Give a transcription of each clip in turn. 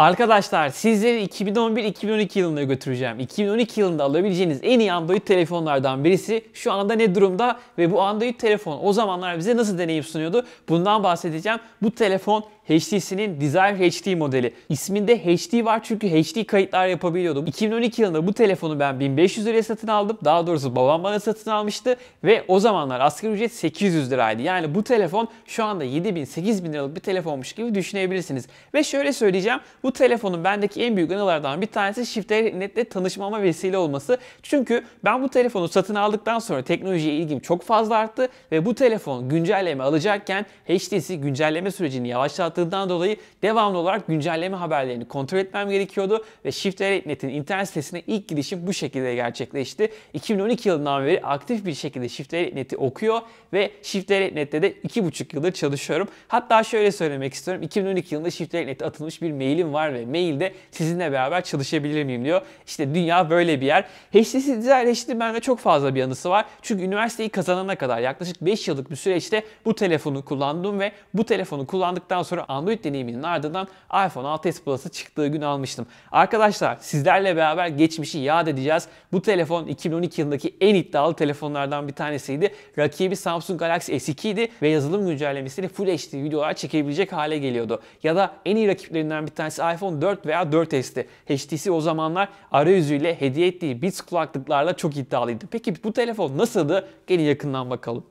Arkadaşlar sizleri 2011-2012 yılına götüreceğim. 2012 yılında alabileceğiniz en iyi Android telefonlardan birisi şu anda ne durumda ve bu Android telefon o zamanlar bize nasıl deneyim sunuyordu bundan bahsedeceğim. Bu telefon HTC'nin Desire HD modeli. İsminde HD var çünkü HD kayıtlar yapabiliyordum. 2012 yılında bu telefonu ben 1500 liraya satın aldım. Daha doğrusu babam bana satın almıştı ve o zamanlar asgari ücret 800 liraydı. Yani bu telefon şu anda 7000 8000 liralık bir telefonmuş gibi düşünebilirsiniz. Ve şöyle söyleyeceğim. Bu telefonun bendeki en büyük anılardan bir tanesi Shift.net'le tanışmama vesile olması. Çünkü ben bu telefonu satın aldıktan sonra teknolojiye ilgim çok fazla arttı ve bu telefon güncelleme alacakken HTC güncelleme sürecini yavaşlattı arttığından dolayı devamlı olarak güncelleme haberlerini kontrol etmem gerekiyordu ve Shift.net'in internet sitesine ilk girişim bu şekilde gerçekleşti. 2012 yılından beri aktif bir şekilde Shift.net'i okuyor ve Shift.net'te de 2,5 yıldır çalışıyorum. Hatta şöyle söylemek istiyorum. 2012 yılında Shift.net'e atılmış bir mailim var ve mailde sizinle beraber çalışabilir miyim diyor. İşte dünya böyle bir yer. HTC Dizel HTC bende çok fazla bir anısı var. Çünkü üniversiteyi kazanana kadar yaklaşık 5 yıllık bir süreçte bu telefonu kullandım ve bu telefonu kullandıktan sonra Android deneyiminin ardından iPhone 6s Plus'ı çıktığı gün almıştım. Arkadaşlar sizlerle beraber geçmişi yad edeceğiz. Bu telefon 2012 yılındaki en iddialı telefonlardan bir tanesiydi. Rakibi Samsung Galaxy S2 idi ve yazılım güncellemesiyle Full HD videolar çekebilecek hale geliyordu. Ya da en iyi rakiplerinden bir tanesi iPhone 4 veya 4s'ti. HTC o zamanlar arayüzüyle hediye ettiği Beats kulaklıklarla çok iddialıydı. Peki bu telefon nasıldı? Gelin yakından bakalım.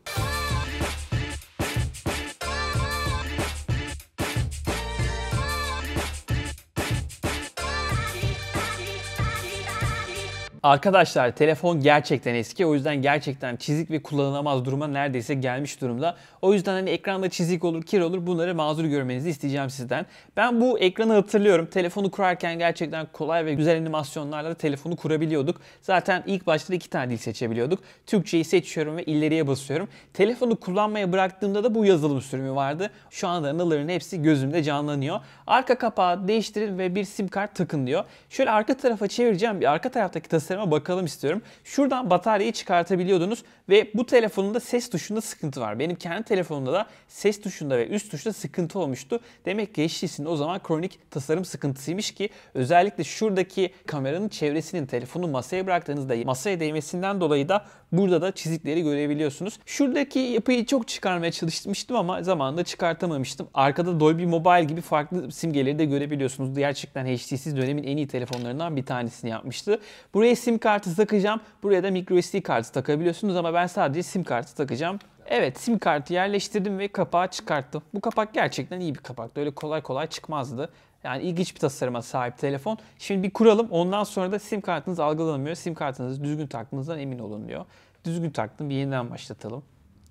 Arkadaşlar telefon gerçekten eski o yüzden gerçekten çizik ve kullanılamaz duruma neredeyse gelmiş durumda. O yüzden hani ekranda çizik olur, kir olur bunları mazur görmenizi isteyeceğim sizden. Ben bu ekranı hatırlıyorum. Telefonu kurarken gerçekten kolay ve güzel animasyonlarla telefonu kurabiliyorduk. Zaten ilk başta iki tane dil seçebiliyorduk. Türkçeyi seçiyorum ve ileriye basıyorum. Telefonu kullanmaya bıraktığımda da bu yazılım sürümü vardı. Şu anda anıların hepsi gözümde canlanıyor. Arka kapağı değiştirin ve bir sim kart takın diyor. Şöyle arka tarafa çevireceğim. Bir arka taraftaki tasarıma bakalım istiyorum. Şuradan bataryayı çıkartabiliyordunuz ve bu telefonun da ses tuşunda sıkıntı var. Benim kendi Telefonunda da ses tuşunda ve üst tuşta sıkıntı olmuştu. Demek ki HTC'nin o zaman kronik tasarım sıkıntısıymış ki özellikle şuradaki kameranın çevresinin telefonu masaya bıraktığınızda masaya değmesinden dolayı da burada da çizikleri görebiliyorsunuz. Şuradaki yapıyı çok çıkarmaya çalışmıştım ama zamanında çıkartamamıştım. Arkada Dolby Mobile gibi farklı simgeleri de görebiliyorsunuz. Gerçekten HTC dönemin en iyi telefonlarından bir tanesini yapmıştı. Buraya sim kartı takacağım. Buraya da micro SD kartı takabiliyorsunuz ama ben sadece sim kartı takacağım. Evet sim kartı yerleştirdim ve kapağı çıkarttım. Bu kapak gerçekten iyi bir kapaktı. Öyle kolay kolay çıkmazdı. Yani ilginç bir tasarıma sahip telefon. Şimdi bir kuralım. Ondan sonra da sim kartınız algılanmıyor. Sim kartınızı düzgün taktığınızdan emin olun diyor. Düzgün taktım. Bir yeniden başlatalım.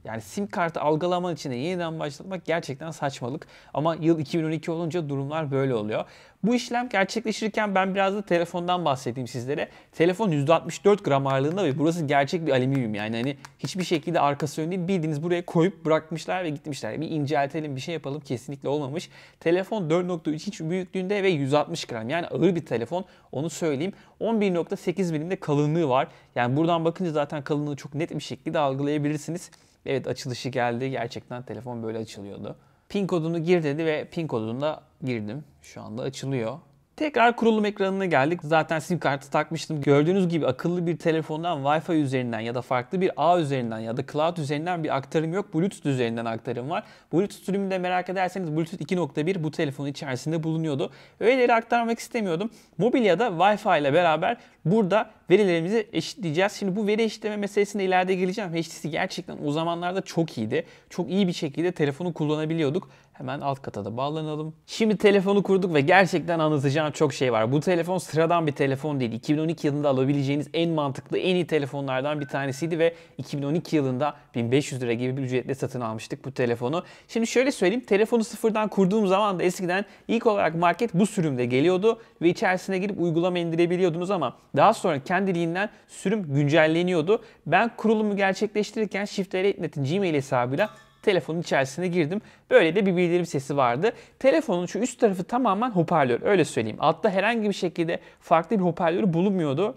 Yani sim kartı algılaman için de yeniden başlatmak gerçekten saçmalık. Ama yıl 2012 olunca durumlar böyle oluyor. Bu işlem gerçekleşirken ben biraz da telefondan bahsedeyim sizlere. Telefon %64 gram ağırlığında ve burası gerçek bir alüminyum yani hani hiçbir şekilde arkası ön değil bildiğiniz buraya koyup bırakmışlar ve gitmişler. Bir inceltelim bir şey yapalım kesinlikle olmamış. Telefon 4.3 inç büyüklüğünde ve 160 gram yani ağır bir telefon onu söyleyeyim. 11.8 milimde kalınlığı var. Yani buradan bakınca zaten kalınlığı çok net bir şekilde algılayabilirsiniz. Evet açılışı geldi. Gerçekten telefon böyle açılıyordu. Pin kodunu gir dedi ve pin kodunu da girdim. Şu anda açılıyor. Tekrar kurulum ekranına geldik. Zaten sim kartı takmıştım. Gördüğünüz gibi akıllı bir telefondan Wi-Fi üzerinden ya da farklı bir ağ üzerinden ya da cloud üzerinden bir aktarım yok. Bluetooth üzerinden aktarım var. Bluetooth sürümünü de merak ederseniz Bluetooth 2.1 bu telefonun içerisinde bulunuyordu. Öğeleri aktarmak istemiyordum. Mobilyada Wi-Fi ile beraber burada verilerimizi eşitleyeceğiz. Şimdi bu veri eşitleme meselesine ileride geleceğim. HTC gerçekten o zamanlarda çok iyiydi. Çok iyi bir şekilde telefonu kullanabiliyorduk. Hemen alt kata da bağlanalım. Şimdi telefonu kurduk ve gerçekten anlatacağım çok şey var. Bu telefon sıradan bir telefon değil. 2012 yılında alabileceğiniz en mantıklı, en iyi telefonlardan bir tanesiydi ve 2012 yılında 1500 lira gibi bir ücretle satın almıştık bu telefonu. Şimdi şöyle söyleyeyim. Telefonu sıfırdan kurduğum zaman da eskiden ilk olarak market bu sürümde geliyordu ve içerisine girip uygulama indirebiliyordunuz ama daha sonra kendiliğinden sürüm güncelleniyordu. Ben kurulumu gerçekleştirirken Shift internetin Gmail hesabıyla telefonun içerisine girdim. Böyle de bir bildirim sesi vardı. Telefonun şu üst tarafı tamamen hoparlör öyle söyleyeyim. Altta herhangi bir şekilde farklı bir hoparlörü bulunmuyordu.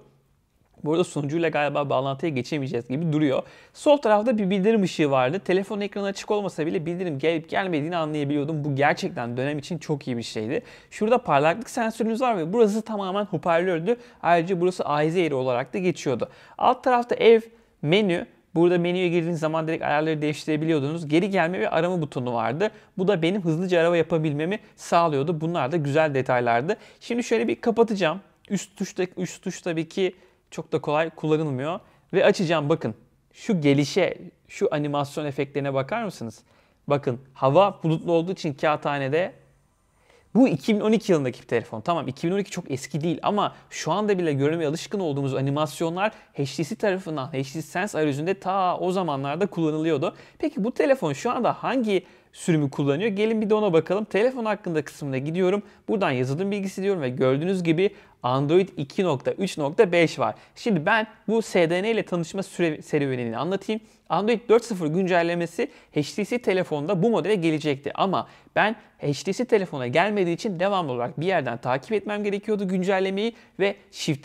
Bu arada sunucuyla galiba bağlantıya geçemeyeceğiz gibi duruyor. Sol tarafta bir bildirim ışığı vardı. Telefon ekranı açık olmasa bile bildirim gelip gelmediğini anlayabiliyordum. Bu gerçekten dönem için çok iyi bir şeydi. Şurada parlaklık sensörünüz var ve burası tamamen hoparlördü. Ayrıca burası ahize yeri olarak da geçiyordu. Alt tarafta ev, menü, Burada menüye girdiğiniz zaman direkt ayarları değiştirebiliyordunuz. Geri gelme ve arama butonu vardı. Bu da benim hızlıca araba yapabilmemi sağlıyordu. Bunlar da güzel detaylardı. Şimdi şöyle bir kapatacağım. Üst tuşta, üst tuş tabii ki çok da kolay kullanılmıyor. Ve açacağım bakın. Şu gelişe, şu animasyon efektlerine bakar mısınız? Bakın hava bulutlu olduğu için kağıthanede bu 2012 yılındaki bir telefon. Tamam 2012 çok eski değil ama şu anda bile görmeye alışkın olduğumuz animasyonlar HTC tarafından HTC Sense arayüzünde ta o zamanlarda kullanılıyordu. Peki bu telefon şu anda hangi sürümü kullanıyor? Gelin bir de ona bakalım. Telefon hakkında kısmına gidiyorum. Buradan yazılım bilgisi diyorum ve gördüğünüz gibi Android 2.3.5 var. Şimdi ben bu SDN ile tanışma süre, serüvenini anlatayım. Android 4.0 güncellemesi HTC telefonda bu modele gelecekti ama ben HTC telefona gelmediği için devamlı olarak bir yerden takip etmem gerekiyordu güncellemeyi ve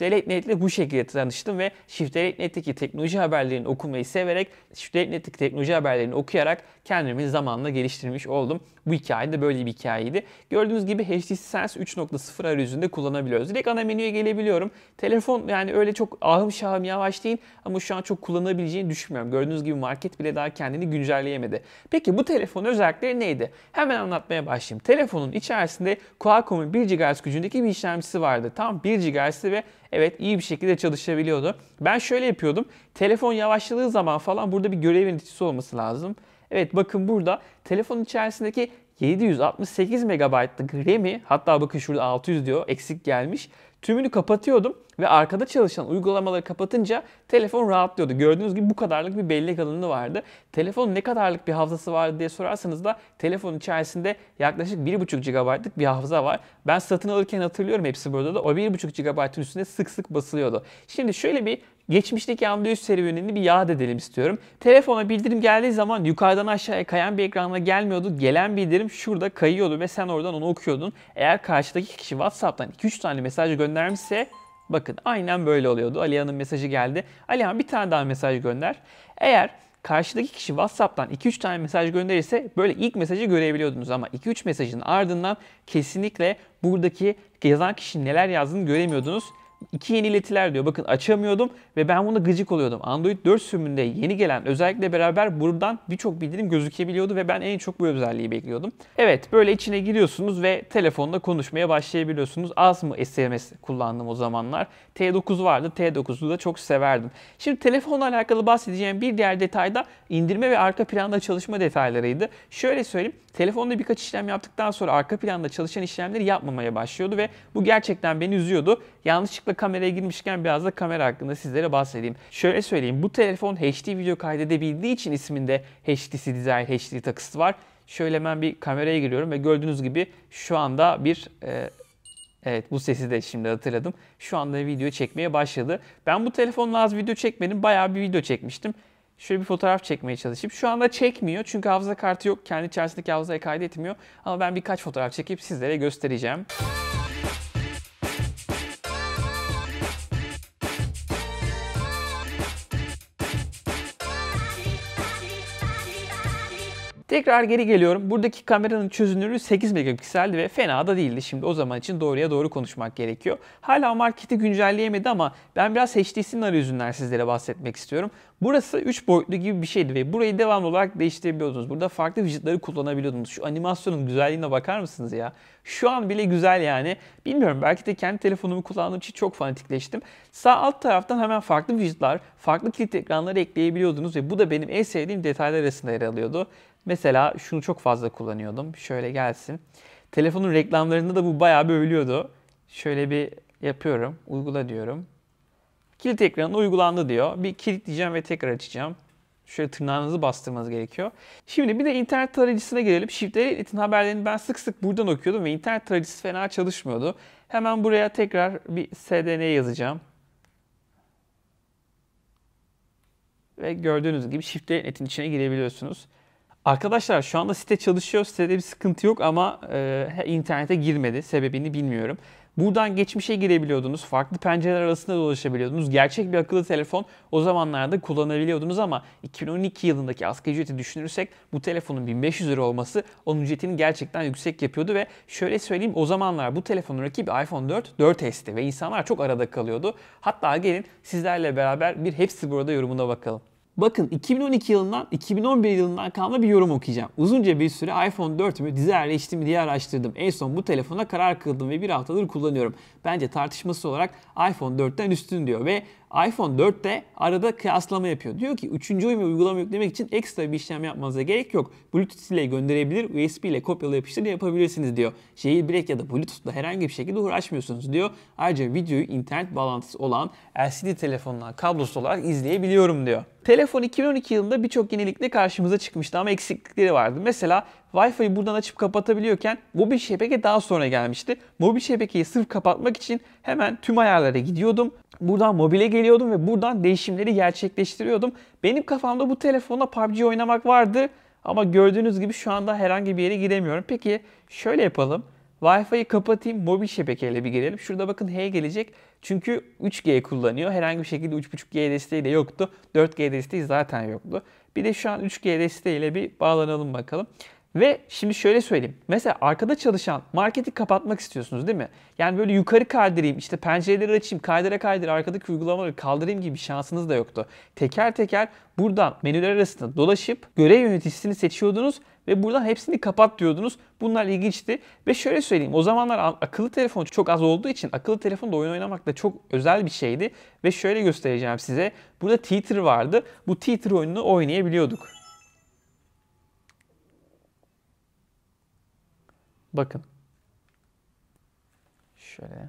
ile bu şekilde tanıştım ve Shift.Net'teki teknoloji haberlerini okumayı severek Shift.Net'teki teknoloji haberlerini okuyarak kendimi zamanla geliştirmiş oldum. Bu hikaye de böyle bir hikayeydi. Gördüğünüz gibi HTC Sense 3.0 arayüzünde kullanabiliyoruz. Direkt ana menüye gelebiliyorum. Telefon yani öyle çok ahım şahım yavaş değil ama şu an çok kullanılabileceğini düşünmüyorum. Gördüğünüz gibi market bile daha kendini güncelleyemedi. Peki bu telefonun özellikleri neydi? Hemen anlatmaya başlayayım. Telefonun içerisinde Qualcomm'un 1 GHz gücündeki bir işlemcisi vardı. Tam 1 GHz'li ve evet iyi bir şekilde çalışabiliyordu. Ben şöyle yapıyordum. Telefon yavaşladığı zaman falan burada bir görev yöneticisi olması lazım. Evet bakın burada telefonun içerisindeki 768 MB'lık RAM'i hatta bakın şurada 600 diyor eksik gelmiş. Tümünü kapatıyordum. Ve arkada çalışan uygulamaları kapatınca telefon rahatlıyordu. Gördüğünüz gibi bu kadarlık bir bellek alanı vardı. Telefonun ne kadarlık bir hafızası vardı diye sorarsanız da telefonun içerisinde yaklaşık 1.5 GB'lık bir hafıza var. Ben satın alırken hatırlıyorum hepsi burada da o 1.5 GB'ın üstünde sık sık basılıyordu. Şimdi şöyle bir geçmişteki Android serüvenini bir yad edelim istiyorum. Telefona bildirim geldiği zaman yukarıdan aşağıya kayan bir ekranla gelmiyordu. Gelen bildirim şurada kayıyordu ve sen oradan onu okuyordun. Eğer karşıdaki kişi WhatsApp'tan 2-3 tane mesaj göndermişse Bakın aynen böyle oluyordu. Aliha'nın mesajı geldi. Alihan bir tane daha mesaj gönder. Eğer karşıdaki kişi WhatsApp'tan 2-3 tane mesaj gönderirse böyle ilk mesajı görebiliyordunuz ama 2-3 mesajın ardından kesinlikle buradaki yazan kişi neler yazdığını göremiyordunuz iki yeniletiler diyor. Bakın açamıyordum ve ben buna gıcık oluyordum. Android 4 sürümünde yeni gelen özellikle beraber buradan birçok bildirim gözükebiliyordu ve ben en çok bu özelliği bekliyordum. Evet böyle içine giriyorsunuz ve telefonda konuşmaya başlayabiliyorsunuz. Az mı SMS kullandım o zamanlar? T9 vardı. T9'u da çok severdim. Şimdi telefonla alakalı bahsedeceğim bir diğer detay da indirme ve arka planda çalışma detaylarıydı. Şöyle söyleyeyim. Telefonda birkaç işlem yaptıktan sonra arka planda çalışan işlemleri yapmamaya başlıyordu ve bu gerçekten beni üzüyordu. Yanlışlıkla Yanlışlıkla kameraya girmişken biraz da kamera hakkında sizlere bahsedeyim. Şöyle söyleyeyim bu telefon HD video kaydedebildiği için isminde HDC Desire HD takısı var. Şöyle hemen bir kameraya giriyorum ve gördüğünüz gibi şu anda bir e, Evet bu sesi de şimdi hatırladım. Şu anda video çekmeye başladı. Ben bu telefonla az video çekmedim. Bayağı bir video çekmiştim. Şöyle bir fotoğraf çekmeye çalışayım. Şu anda çekmiyor çünkü hafıza kartı yok. Kendi içerisindeki hafızaya kaydetmiyor. Ama ben birkaç fotoğraf çekip sizlere göstereceğim. Tekrar geri geliyorum. Buradaki kameranın çözünürlüğü 8 megapikseldi ve fena da değildi. Şimdi o zaman için doğruya doğru konuşmak gerekiyor. Hala marketi güncelleyemedi ama ben biraz HD'sinin arayüzünden sizlere bahsetmek istiyorum. Burası 3 boyutlu gibi bir şeydi ve burayı devamlı olarak değiştirebiliyordunuz. Burada farklı widgetları kullanabiliyordunuz. Şu animasyonun güzelliğine bakar mısınız ya? Şu an bile güzel yani. Bilmiyorum belki de kendi telefonumu kullandığım için çok fanatikleştim. Sağ alt taraftan hemen farklı widgetlar, farklı kilit ekranları ekleyebiliyordunuz ve bu da benim en sevdiğim detaylar arasında yer alıyordu. Mesela şunu çok fazla kullanıyordum. Şöyle gelsin. Telefonun reklamlarında da bu bayağı bölüyordu. Şöyle bir yapıyorum. Uygula diyorum. Kilit ekranında uygulandı diyor. Bir kilitleyeceğim ve tekrar açacağım. Şöyle tırnağınızı bastırmanız gerekiyor. Şimdi bir de internet tarayıcısına gelelim. Shift Elite'in haberlerini ben sık sık buradan okuyordum ve internet tarayıcısı fena çalışmıyordu. Hemen buraya tekrar bir SDN yazacağım. Ve gördüğünüz gibi Shift Elite'in içine girebiliyorsunuz. Arkadaşlar şu anda site çalışıyor. Sitede bir sıkıntı yok ama e, internete girmedi. Sebebini bilmiyorum. Buradan geçmişe girebiliyordunuz. Farklı pencereler arasında dolaşabiliyordunuz. Gerçek bir akıllı telefon o zamanlarda kullanabiliyordunuz ama 2012 yılındaki asgari ücreti düşünürsek bu telefonun 1500 lira olması onun ücretini gerçekten yüksek yapıyordu ve şöyle söyleyeyim o zamanlar bu telefonun rakibi iPhone 4 4S'ti ve insanlar çok arada kalıyordu. Hatta gelin sizlerle beraber bir hepsi burada yorumuna bakalım. Bakın 2012 yılından 2011 yılından kalma bir yorum okuyacağım. Uzunca bir süre iPhone 4 mü, dizelleşti mi diye araştırdım. En son bu telefona karar kıldım ve bir haftadır kullanıyorum. Bence tartışması olarak iPhone 4'ten üstün diyor ve iPhone 4 de arada kıyaslama yapıyor. Diyor ki 3. oyun uygulama yüklemek için ekstra bir işlem yapmanıza gerek yok. Bluetooth ile gönderebilir, USB ile kopyala yapıştır yapabilirsiniz diyor. break ya da Bluetooth ile herhangi bir şekilde uğraşmıyorsunuz diyor. Ayrıca videoyu internet bağlantısı olan LCD telefonundan kablosuz olarak izleyebiliyorum diyor. Telefon 2012 yılında birçok yenilikle karşımıza çıkmıştı ama eksiklikleri vardı. Mesela Wi-Fi'yi buradan açıp kapatabiliyorken mobil şebeke daha sonra gelmişti. Mobil şebekeyi sırf kapatmak için hemen tüm ayarlara gidiyordum. Buradan mobile geliyordum ve buradan değişimleri gerçekleştiriyordum. Benim kafamda bu telefonla PUBG oynamak vardı. Ama gördüğünüz gibi şu anda herhangi bir yere giremiyorum. Peki şöyle yapalım. Wi-Fi'yi kapatayım, mobil şebekeyle bir girelim. Şurada bakın H gelecek. Çünkü 3G kullanıyor. Herhangi bir şekilde 3.5G desteği de yoktu. 4G desteği zaten yoktu. Bir de şu an 3G desteğiyle bir bağlanalım bakalım. Ve şimdi şöyle söyleyeyim. Mesela arkada çalışan marketi kapatmak istiyorsunuz değil mi? Yani böyle yukarı kaydırayım, işte pencereleri açayım, kaydıra kaydıra arkadaki uygulamaları kaldırayım gibi şansınız da yoktu. Teker teker buradan menüler arasında dolaşıp görev yöneticisini seçiyordunuz ve buradan hepsini kapat diyordunuz. Bunlar ilginçti. Ve şöyle söyleyeyim o zamanlar akıllı telefon çok az olduğu için akıllı telefonda oyun oynamak da çok özel bir şeydi. Ve şöyle göstereceğim size. Burada Teeter vardı. Bu Teeter oyununu oynayabiliyorduk. Bakın. Şöyle.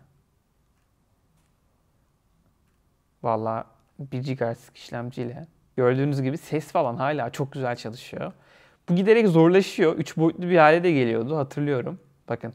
Valla 1 GHz işlemciyle gördüğünüz gibi ses falan hala çok güzel çalışıyor. Bu giderek zorlaşıyor. 3 boyutlu bir hale de geliyordu hatırlıyorum. Bakın.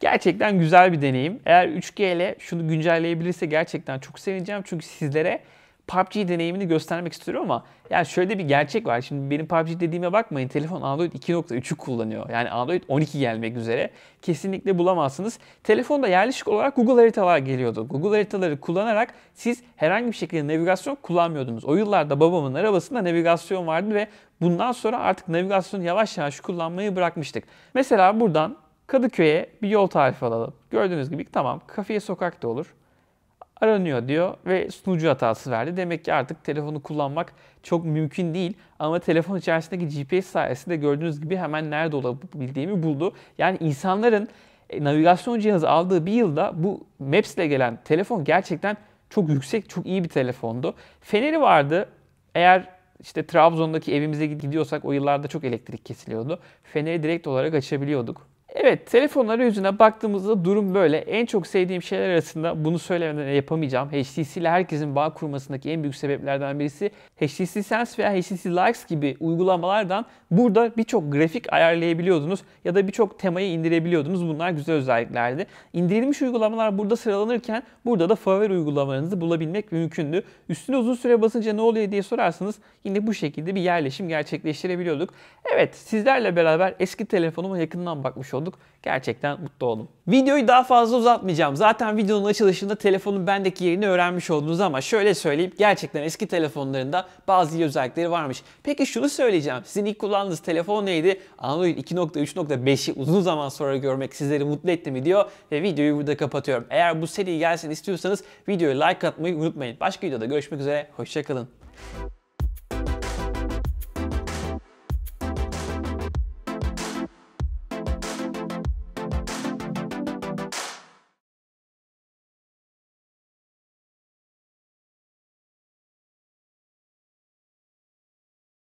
Gerçekten güzel bir deneyim. Eğer 3G ile şunu güncelleyebilirse gerçekten çok sevineceğim. Çünkü sizlere PUBG deneyimini göstermek istiyorum ama yani şöyle bir gerçek var. Şimdi benim PUBG dediğime bakmayın. Telefon Android 2.3'ü kullanıyor. Yani Android 12 gelmek üzere. Kesinlikle bulamazsınız. Telefonda yerleşik olarak Google haritalar geliyordu. Google haritaları kullanarak siz herhangi bir şekilde navigasyon kullanmıyordunuz. O yıllarda babamın arabasında navigasyon vardı ve bundan sonra artık navigasyonu yavaş yavaş kullanmayı bırakmıştık. Mesela buradan Kadıköy'e bir yol tarifi alalım. Gördüğünüz gibi tamam kafiye Sokak'ta olur aranıyor diyor ve sunucu hatası verdi. Demek ki artık telefonu kullanmak çok mümkün değil. Ama telefon içerisindeki GPS sayesinde gördüğünüz gibi hemen nerede olabildiğimi buldu. Yani insanların e, navigasyon cihazı aldığı bir yılda bu Maps ile gelen telefon gerçekten çok yüksek, çok iyi bir telefondu. Feneri vardı. Eğer işte Trabzon'daki evimize gidiyorsak o yıllarda çok elektrik kesiliyordu. Feneri direkt olarak açabiliyorduk. Evet, telefonlar yüzüne baktığımızda durum böyle. En çok sevdiğim şeyler arasında bunu söylemeden yapamayacağım. HTC ile herkesin bağ kurmasındaki en büyük sebeplerden birisi HTC Sense veya HTC Likes gibi uygulamalardan burada birçok grafik ayarlayabiliyordunuz ya da birçok temayı indirebiliyordunuz. Bunlar güzel özelliklerdi. İndirilmiş uygulamalar burada sıralanırken burada da favori uygulamalarınızı bulabilmek mümkündü. Üstüne uzun süre basınca ne oluyor diye sorarsanız yine bu şekilde bir yerleşim gerçekleştirebiliyorduk. Evet, sizlerle beraber eski telefonuma yakından bakmış olduk olduk. Gerçekten mutlu oldum. Videoyu daha fazla uzatmayacağım. Zaten videonun açılışında telefonun bendeki yerini öğrenmiş oldunuz ama şöyle söyleyeyim gerçekten eski telefonlarında bazı iyi özellikleri varmış. Peki şunu söyleyeceğim. Sizin ilk kullandığınız telefon neydi? Android 2.3.5'i uzun zaman sonra görmek sizleri mutlu etti mi diyor ve videoyu burada kapatıyorum. Eğer bu seri gelsin istiyorsanız videoya like atmayı unutmayın. Başka videoda görüşmek üzere. Hoşçakalın.